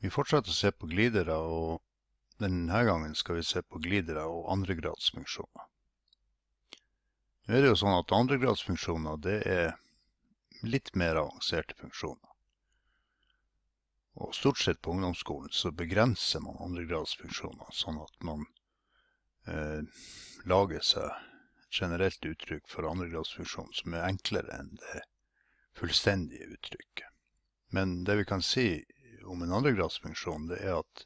Vi fortsetter å se på glidere, og denne gangen skal vi se på glidere og andregradsfunksjoner. Nå er det jo sånn at andregradsfunksjoner, det er litt mer avanserte funksjoner. Og stort sett på ungdomsskolen så begrenser man andregradsfunksjoner, sånn at man eh, lager seg et generelt uttrykk for andregradsfunksjon som er enklere enn det fullstendige uttrykket. Men det vi kan si om en andregradsfunksjon, det er at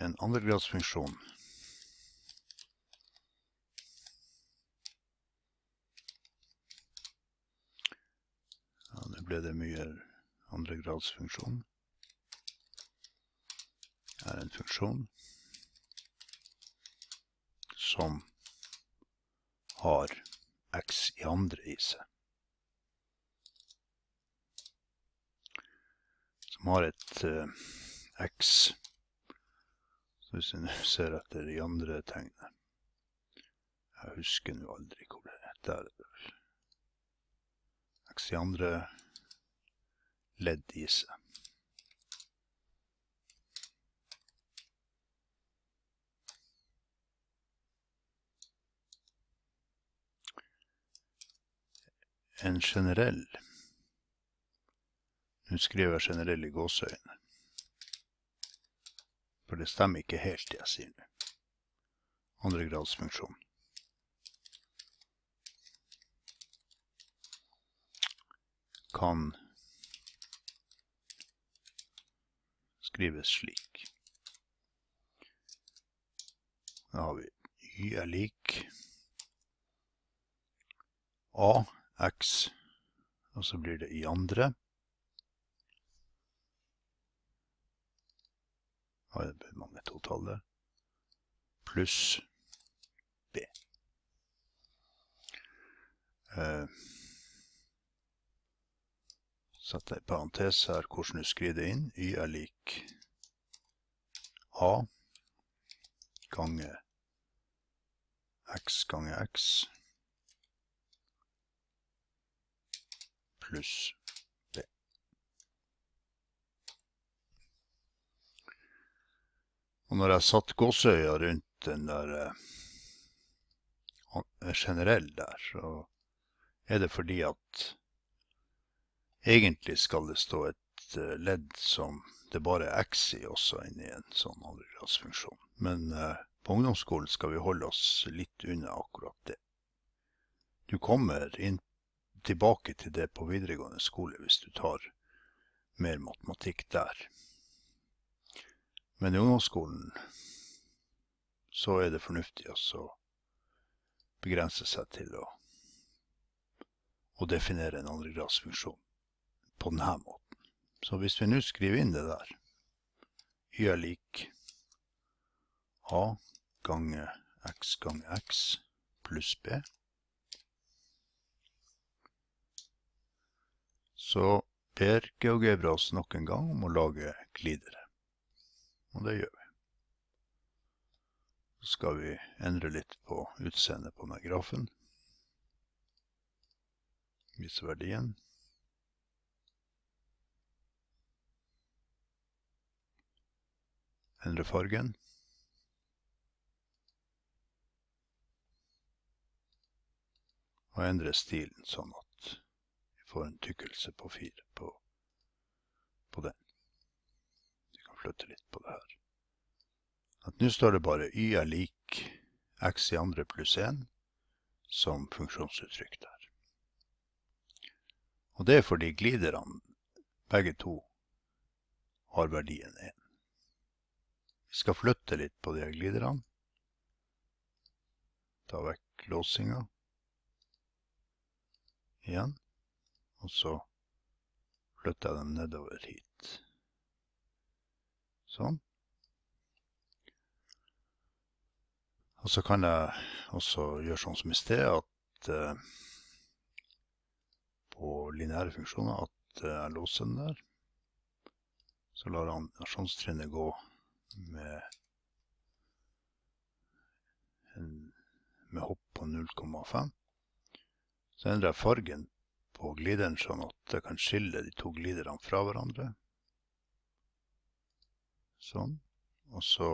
en andregradsfunksjon Ja, nå ble det mye andregradsfunksjon. Er en funksjon som har x i andre i seg. har Marit eh, X. Så hvis vi ser etter de andre tegnene Jeg husker nå aldri hvor det er. Der er det X i andre ledd i seg. en generell nå skriver jeg generelle gåseøyne. For det stemmer ikke helt, jeg sier nå. Andregradsfunksjon. Kan skrives slik. Da har vi y er lik a x, og så blir det i andre. mannetallet pluss B. Eh, Sett ei parentes her hvordan du skriver det inn. Y er lik A gange X gange X pluss Og når jeg satt gåseøya rundt den der eh, eh, generell der, så er det fordi at egentlig skal det stå et eh, ledd som det bare er X i også inni en sånn andregradsfunksjon. Men på ungdomsskolen skal vi holde oss litt unna akkurat det. Du kommer inn, tilbake til det på videregående skole hvis du tar mer matematikk der. Men i ungdomsskolen så er det fornuftig å begrense seg til å, å definere en andregradsfunksjon på denne måten. Så hvis vi nå skriver inn det der, y er lik a gange x gange x pluss b, så ber GeoGebra oss nok en gang om å lage glidere. Og det gjør vi. Så skal vi endre litt på utseendet på denne grafen. Vise verdien. Endre fargen. Og endre stilen sånn at vi får en tykkelse på 4 på, på den flytte litt på det her. At nå står det bare y er lik x i andre pluss 1 som funksjonsuttrykk der. Og det er fordi gliderne, begge to, har verdien 1. Vi skal flytte litt på de gliderne. Ta vekk låsinga. Igjen. Og så flytter jeg dem nedover hit. Sånn. Og så kan jeg også gjøre sånn som i sted, at eh, på lineære funksjoner at eh, jeg eh, låser den der. Så lar han nasjonstrinnet gå med, en, med hopp på 0,5. Så endrer jeg fargen på glideren sånn at jeg kan skille de to gliderne fra hverandre. Sånn. Og så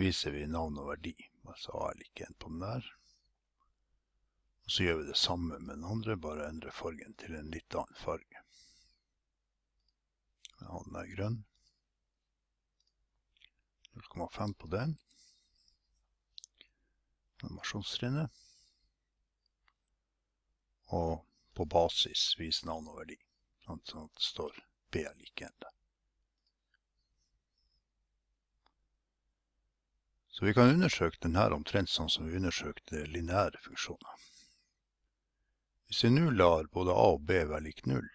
viser vi navn og verdi. Altså A er lik 1 på den der. Og så gjør vi det samme med den andre, bare endrer fargen til en litt annen farge. Ja, den er grønn. 0,5 på den. Animasjonstrinnet. Og på basis vis navn og verdi. Sånn, sånn at det står B er lik 1 der. Så vi kan undersøke denne omtrent sånn som vi undersøkte lineære funksjoner. Hvis vi nå lar både a og b være lik null,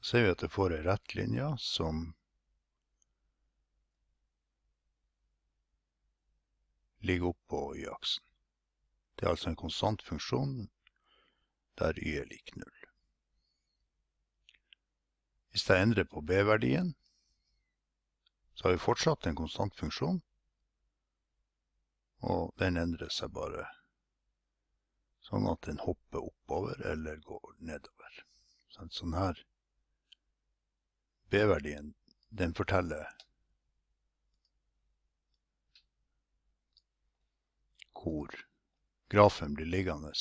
så ser vi at det får en rett linje som ligger opp på y-aksen. Det er altså en konstant funksjon der y er lik null. Hvis jeg endrer på b-verdien, så har vi fortsatt en konstant funksjon. Og den endrer seg bare sånn at den hopper oppover eller går nedover. Sånn her. B-verdien, den forteller hvor grafen blir liggende,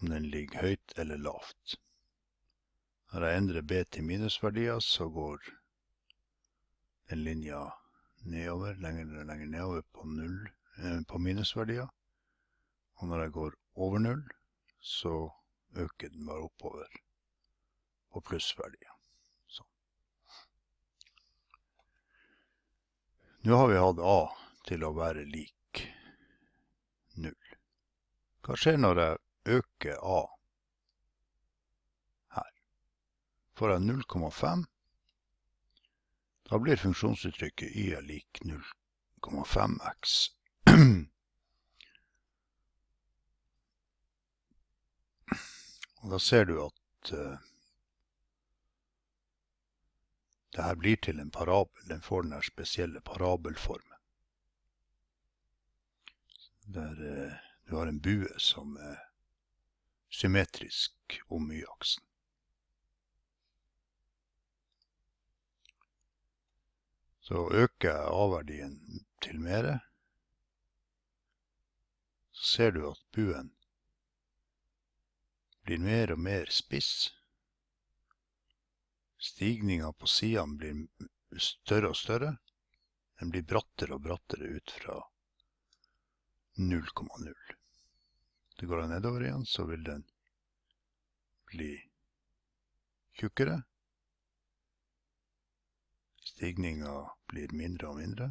om den ligger høyt eller lavt. Når jeg endrer B til minusverdier, så går den linja nedover, lenger og lenger nedover på, null, eh, på minusverdier. Og når jeg går over null, så øker den bare oppover på plussverdier. Sånn. Nå har vi hatt A til å være lik null. Hva skjer når jeg øker A her? Får jeg 0,5? Da blir funksjonsuttrykket y er lik 0,5x. Og da ser du at uh, det her blir til en parabel. Den får den her spesielle parabelformen. Der uh, du har en bue som er symmetrisk om y-aksen. så øker jeg A-verdien til mer, Så ser du at buen blir mer og mer spiss. Stigninga på sidene blir større og større. Den blir brattere og brattere ut fra 0,0. Det går den nedover igjen, så vil den bli tjukkere stigninga blir mindre og mindre.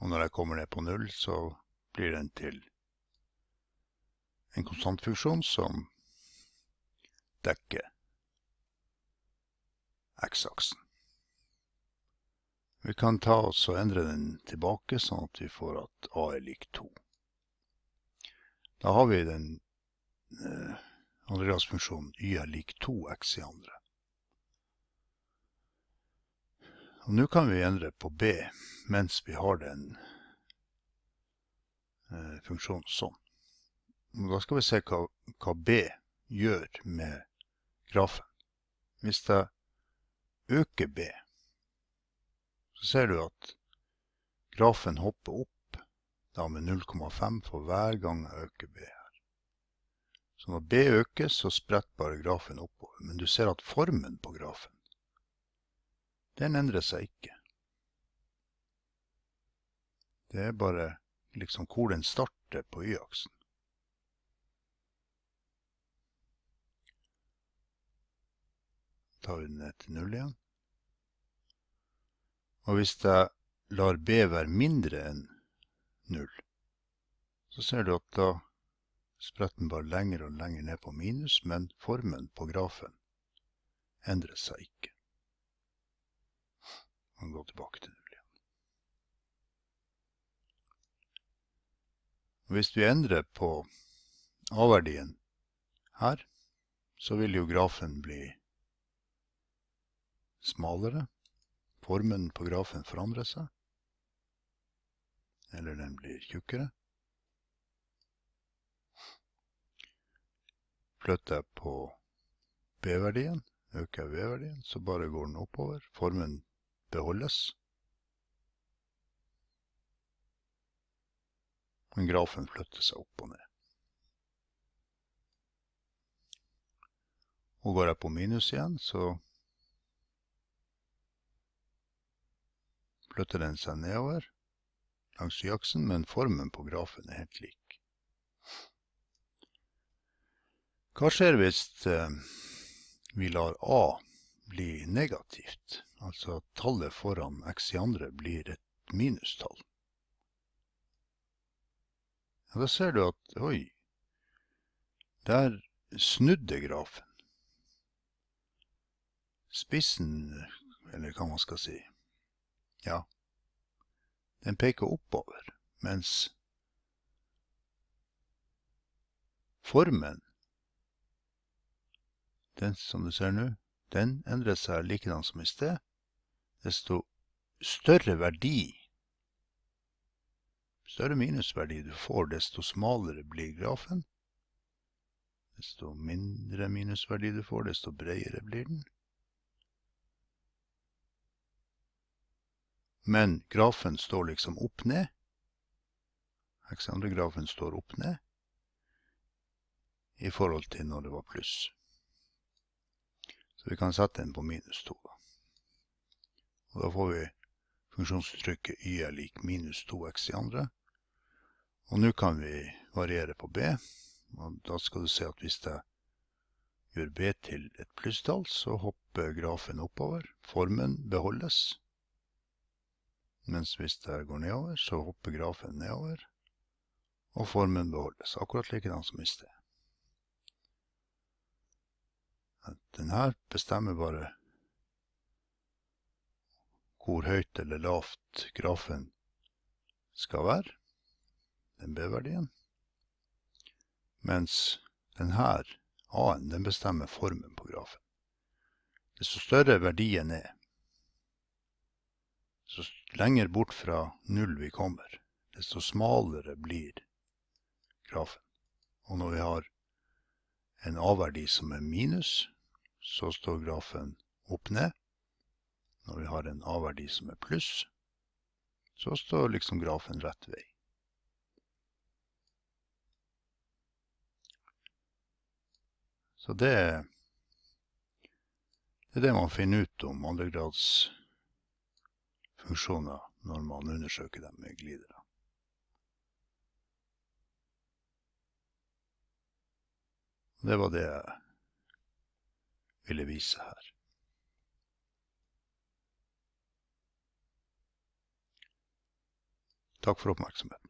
Og når jeg kommer ned på null, så blir den til en konstantfunksjon som dekker x-aksen. Vi kan ta oss og endre den tilbake, sånn at vi får at a er lik 2. Da har vi den eh, andregradsfunksjonen y er lik 2x i andre. Og nå kan vi endre på b mens vi har den eh, funksjonen sånn. Og da skal vi se hva, hva b gjør med grafen. Hvis jeg øker b, så ser du at grafen hopper opp da med 0,5 for hver gang jeg øker B her. Så når B økes, så spretter bare grafen oppover. Men du ser at formen på grafen, den endrer seg ikke. Det er bare liksom hvor den starter på Y-aksen. Tar vi den ned til 0 igjen. Og hvis jeg lar B være mindre enn null. Så ser du at da spretten bare lenger og lenger ned på minus, men formen på grafen endrer seg ikke. Man går tilbake til null igjen. Hvis vi endrer på A-verdien her, så vil jo grafen bli smalere. Formen på grafen forandrer seg eller den blir tjukkere. Flytter jeg på B-verdien, øker jeg B-verdien, så bare går den oppover. Formen beholdes. Men grafen flytter seg opp og ned. Og går jeg på minus igjen, så flytter den seg nedover langs y-aksen, men formen på grafen er helt lik. Hva skjer hvis vi eh, lar A bli negativt? Altså at tallet foran x i andre blir et minustall. Ja, da ser du at Oi, der snudde grafen. Spissen, eller hva man skal si. Ja, den peker oppover, mens formen, den som du ser nå, den endrer seg likedan som i sted. Desto større verdi, større minusverdi du får, desto smalere blir grafen. Desto mindre minusverdi du får, desto bredere blir den. Men grafen står liksom opp ned. Alexander-grafen står opp ned i forhold til når det var pluss. Så vi kan sette den på minus 2. Da. Og da får vi funksjonsuttrykket y er lik minus 2x i andre. Og nå kan vi variere på b. Og da skal du se at hvis jeg gjør b til et plusstall, så hopper grafen oppover. Formen beholdes mens hvis det går nedover, så hopper grafen nedover, og formen beholdes, akkurat likedan som i sted. Denne bestemmer bare hvor høyt eller lavt grafen skal være, den B-verdien, mens denne her A-en, den bestemmer formen på grafen. Desto større verdien er, så lenger bort fra null vi kommer, desto smalere blir grafen. Og når vi har en A-verdi som er minus, så står grafen opp ned. Når vi har en A-verdi som er pluss, så står liksom grafen rett vei. Så det, det er det man finner ut om andregrads funksjoner når man undersøker dem med glidere. Det var det jeg ville vise her. Takk for oppmerksomheten.